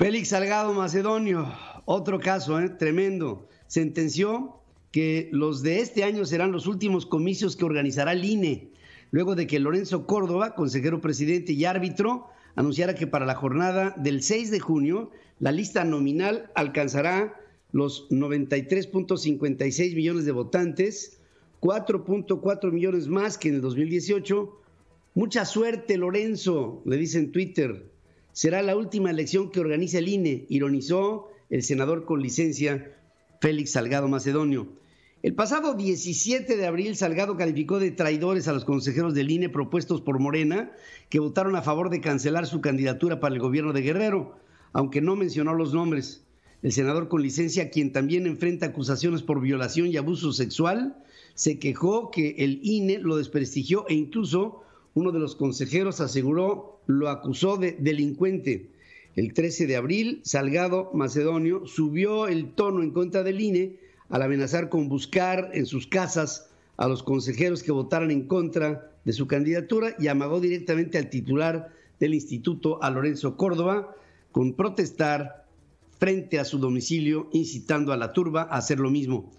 Félix Salgado Macedonio, otro caso, ¿eh? tremendo. Sentenció que los de este año serán los últimos comicios que organizará el INE, luego de que Lorenzo Córdoba, consejero presidente y árbitro, anunciara que para la jornada del 6 de junio la lista nominal alcanzará los 93.56 millones de votantes, 4.4 millones más que en el 2018. Mucha suerte, Lorenzo, le dice en Twitter será la última elección que organiza el INE, ironizó el senador con licencia Félix Salgado Macedonio. El pasado 17 de abril, Salgado calificó de traidores a los consejeros del INE propuestos por Morena, que votaron a favor de cancelar su candidatura para el gobierno de Guerrero, aunque no mencionó los nombres. El senador con licencia, quien también enfrenta acusaciones por violación y abuso sexual, se quejó que el INE lo desprestigió e incluso uno de los consejeros aseguró, lo acusó de delincuente. El 13 de abril, Salgado Macedonio subió el tono en contra del INE al amenazar con buscar en sus casas a los consejeros que votaran en contra de su candidatura y amagó directamente al titular del instituto, a Lorenzo Córdoba, con protestar frente a su domicilio, incitando a la turba a hacer lo mismo.